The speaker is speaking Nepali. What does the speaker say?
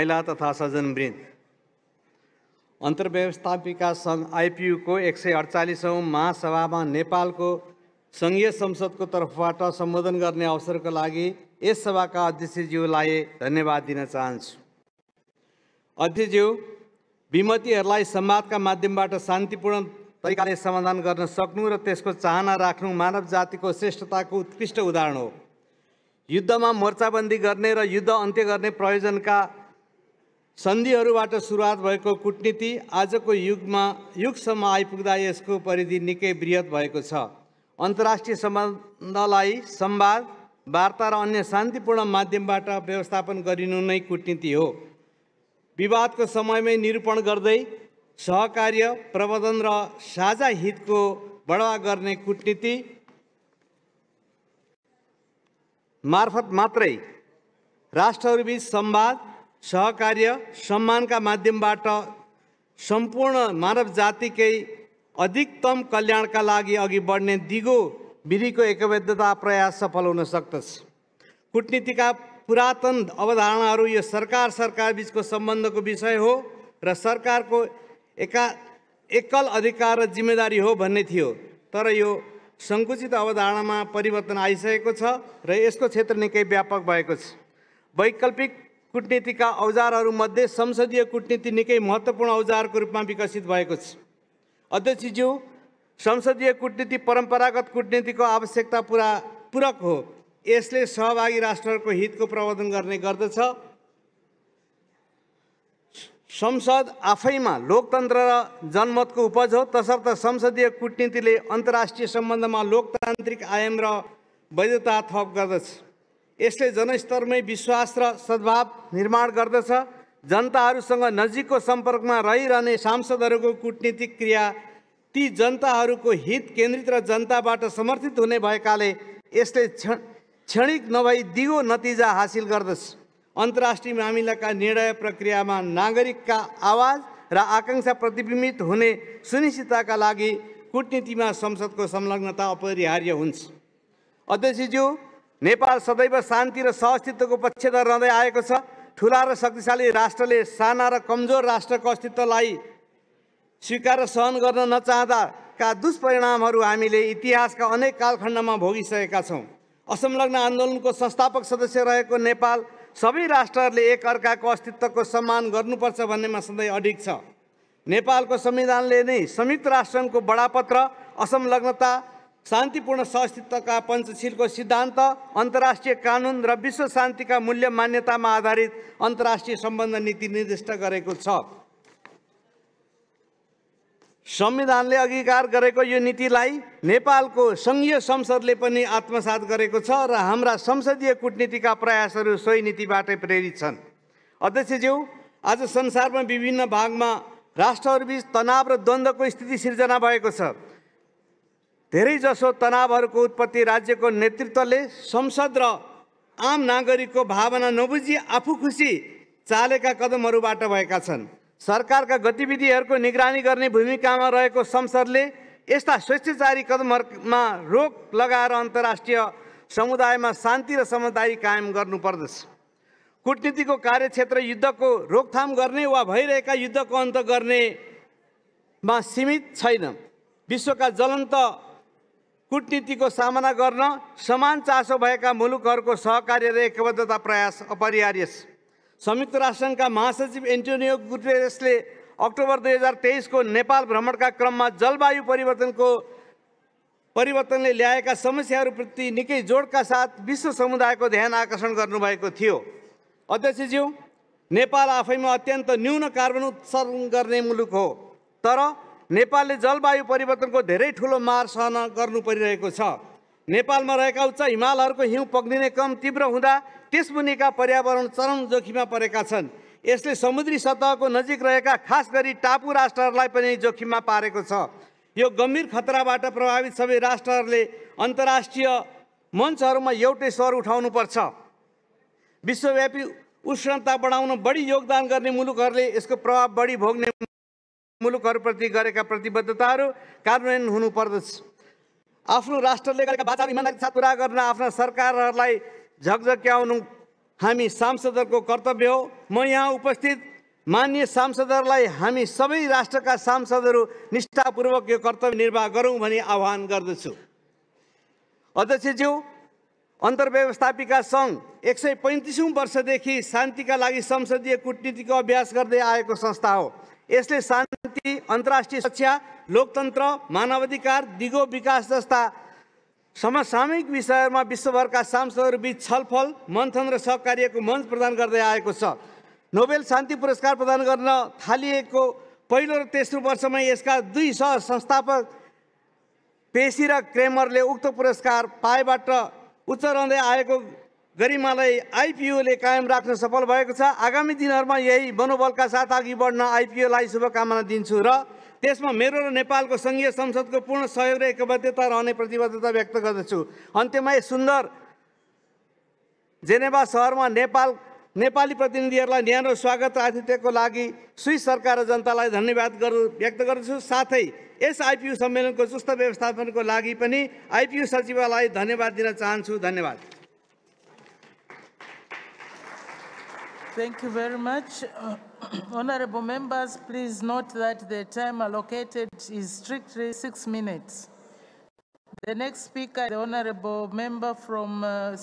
महिला तथा सज्जनवृन्द अन्तर्व्यवस्थापिका सङ्घ आइपियुको एक सय अडचालिसौँ महासभामा नेपालको सङ्घीय संसदको तर्फबाट सम्बोधन गर्ने अवसरको लागि यस सभाका अध्यक्षज्यूलाई धन्यवाद दिन चाहन्छु अध्यक्षज्यू विमतिहरूलाई संवादका माध्यमबाट शान्तिपूर्ण तरिकाले समाधान गर्न सक्नु र त्यसको चाहना राख्नु मानव जातिको श्रेष्ठताको उत्कृष्ट उदाहरण हो युद्धमा मोर्चाबन्दी गर्ने र युद्ध अन्त्य गर्ने प्रयोजनका सन्धिहरूबाट सुरुवात भएको कुटनीति आजको युगमा युगसम्म आइपुग्दा यसको परिधि निकै वृहत भएको छ अन्तर्राष्ट्रिय सम्बन्धलाई संवाद वार्ता र अन्य शान्तिपूर्ण माध्यमबाट व्यवस्थापन गरिनु नै कुटनीति हो विवादको समयमै निरूपण गर्दै सहकार्य प्रबन्धन र साझा हितको बढावा गर्ने कुटनीति मार्फत मात्रै राष्ट्रहरूबीच संवाद सहकार्य सम्मानका माध्यमबाट सम्पूर्ण मानव जातिकै अधिकतम कल्याणका लागि अघि बढ्ने दिगो विधिको एकबद्धता प्रयास सफल हुन सक्दछ कुटनीतिका पुरातन अवधारणाहरू यो सरकार सरकार बिचको सम्बन्धको विषय हो र सरकारको एका एकल अधिकार र जिम्मेदारी हो भन्ने थियो तर यो सङ्कुचित अवधारणामा परिवर्तन आइसकेको छ र यसको क्षेत्र निकै व्यापक भएको छ वैकल्पिक कुटनीतिका औजारहरूमध्ये संसदीय कुटनीति निकै महत्त्वपूर्ण औजारको रूपमा विकसित भएको छ अध्यक्षज्यू संसदीय कुटनीति परम्परागत कुटनीतिको आवश्यकता पुरा पूरक हो यसले सहभागी राष्ट्रहरूको हितको प्रवर्धन गर्ने गर्दछ संसद आफैमा लोकतन्त्र र जनमतको उपज हो तसर्थ संसदीय कुटनीतिले अन्तर्राष्ट्रिय सम्बन्धमा लोकतान्त्रिक आयाम र वैधता थप गर्दछ इसलिए जनस्तरम विश्वास र सद्भाव निर्माण को संपर्क में रही रहने सांसद कूटनीतिक क्रिया ती जनता को हित केन्द्रित र समर्थित होने भैया इसलिए क्षण क्षणिक नई दिगो नतीजा हासिल करद अंतराष्ट्रीय मामला का निर्णय प्रक्रिया में नागरिक का आवाज र आकांक्षा प्रतिबिंबित होने सुनिश्चित का लगी कूटनीति में संसद को संलग्नता अपरिहार्य हुन्छ अध्यक्षज्यू नेपाल सदैव शान्ति र सहअस्तित्वको पक्षधर रहँदै आएको छ ठुला र शक्तिशाली राष्ट्रले साना र कमजोर राष्ट्रको अस्तित्वलाई स्वीकार र सहन गर्न नचाहँदाका दुष्परिणामहरू हामीले इतिहासका अनेक कालखण्डमा भोगिसकेका छौँ असंलग्न आन्दोलनको संस्थापक सदस्य रहेको नेपाल सबै राष्ट्रहरूले एक अर्काको अस्तित्वको सम्मान गर्नुपर्छ भन्नेमा सधैँ अडिक छ नेपालको संविधानले नै संयुक्त राष्ट्रको बडापत्र असंलग्नता शान्तिपूर्ण सस्तित्वका पञ्चशीलको सिद्धान्त अन्तर्राष्ट्रिय कानुन र विश्व शान्तिका मूल्य मान्यतामा आधारित अन्तर्राष्ट्रिय सम्बन्ध नीति निर्दिष्ट गरेको छ संविधानले अङ्गीकार गरेको यो नीतिलाई नेपालको सङ्घीय संसदले पनि आत्मसात गरेको छ र हाम्रा संसदीय कुटनीतिका प्रयासहरू सोही नीतिबाटै प्रेरित छन् अध्यक्षज्यू आज संसारमा विभिन्न भागमा राष्ट्रहरूबीच तनाव र द्वन्द्वको स्थिति सिर्जना भएको छ धेरैजसो तनावहरूको उत्पत्ति राज्यको नेतृत्वले संसद र आम नागरिकको भावना नबुझी आफू खुसी चालेका कदमहरूबाट भएका छन् सरकारका गतिविधिहरूको निगरानी गर्ने भूमिकामा रहेको संसदले यस्ता स्वेच्छाचारी कदमहरूमा रोक लगाएर अन्तर्राष्ट्रिय समुदायमा शान्ति र समझदारी कायम गर्नुपर्दछ कुटनीतिको कार्यक्षेत्र युद्धको रोकथाम गर्ने वा भइरहेका युद्धको अन्त गर्नेमा सीमित छैन विश्वका ज्वलन्त कुटनीतिको सामना गर्न समान चासो भएका मुलुकहरूको सहकार्य र एकबद्धता प्रयास अपरिहार्य संयुक्त राष्ट्रसङ्घका महासचिव एन्टोनियो गुटेरेसले अक्टोबर दुई हजार तेइसको नेपाल भ्रमणका क्रममा जलवायु परिवर्तनको परिवर्तनले ल्याएका समस्याहरूप्रति निकै जोडका साथ विश्व समुदायको ध्यान आकर्षण गर्नुभएको थियो अध्यक्षज्यू नेपाल आफैमा अत्यन्त न्यून कार्बन उत्सर्जन गर्ने मुलुक हो तर नेपालले जलवायु परिवर्तनको धेरै ठुलो मार सहन गर्नु परिरहेको छ नेपालमा रहेका उच्च हिमालहरूको हिउँ पग्लिने क्रम तीव्र हुँदा त्यसमुनिका पर्यावरण चरम जोखिममा परेका छन् यसले समुद्री सतहको नजिक रहेका खास गरी टापु राष्ट्रहरूलाई पनि जोखिममा पारेको छ यो गम्भीर खतराबाट प्रभावित सबै राष्ट्रहरूले अन्तर्राष्ट्रिय मञ्चहरूमा एउटै स्वर उठाउनुपर्छ विश्वव्यापी उष्णता बढाउन बढी योगदान गर्ने मुलुकहरूले यसको प्रभाव बढी भोग्ने मुलुकहरूप्रति गरेका प्रतिबद्धताहरू कार्यान्वयन हुनुपर्दछ आफ्नो राष्ट्रले गरेका बाचा इमान्दारी साथ पुरा गर्न आफ्ना सरकारहरूलाई झकझक्याउनु हामी सांसदहरूको कर्तव्य हो म यहाँ उपस्थित मान्य सांसदहरूलाई हामी सबै राष्ट्रका सांसदहरू निष्ठापूर्वक यो कर्तव्य निर्वाह गरौँ भनी आह्वान गर्दछु अध्यक्षज्यू अन्तर्व्यवस्थापिका सङ्घ एक सय पैँतिसौँ वर्षदेखि शान्तिका लागि संसदीय कुटनीतिको अभ्यास गर्दै आएको संस्था हो यसले शान्ति अन्तर्राष्ट्रिय सुरक्षा लोकतन्त्र मानवाधिकार दिगो विकास जस्ता समसामयिक विषयहरूमा विश्वभरका सांसदहरूबीच छलफल मन्थन र सहकार्यको मञ्च प्रदान गर्दै आएको छ नोबेल शान्ति पुरस्कार प्रदान गर्न थालिएको पहिलो र तेस्रो वर्षमै यसका दुई सह संस्थापक पेसी र क्रेमरले उक्त पुरस्कार पाएबाट उच्च रहँदै आएको गरिमालाई आइपिओले कायम राख्न सफल भएको छ आगामी दिनहरूमा यही मनोबलका साथ अघि बढ्न आइपिओलाई शुभकामना दिन्छु र त्यसमा मेरो र नेपालको सङ्घीय संसदको पूर्ण सहयोग र एकबद्धता रहने प्रतिबद्धता व्यक्त गर्दछु अन्त्यमा यस सुन्दर जेनेवा सहरमा नेपाल नेपाली प्रतिनिधिहरूलाई न्यानो स्वागत र आतिथ्यको लागि स्विस सरकार र जनतालाई धन्यवाद गर् व्यक्त गर्दछु साथै यस आइपियु सम्मेलनको चुस्त व्यवस्थापनको लागि पनि आइपियु सचिवालय धन्यवाद दिन चाहन्छु धन्यवाद Thank you very much. Honorable members, please note that the time allocated is strictly six minutes. The next speaker, the Honorable Member from uh,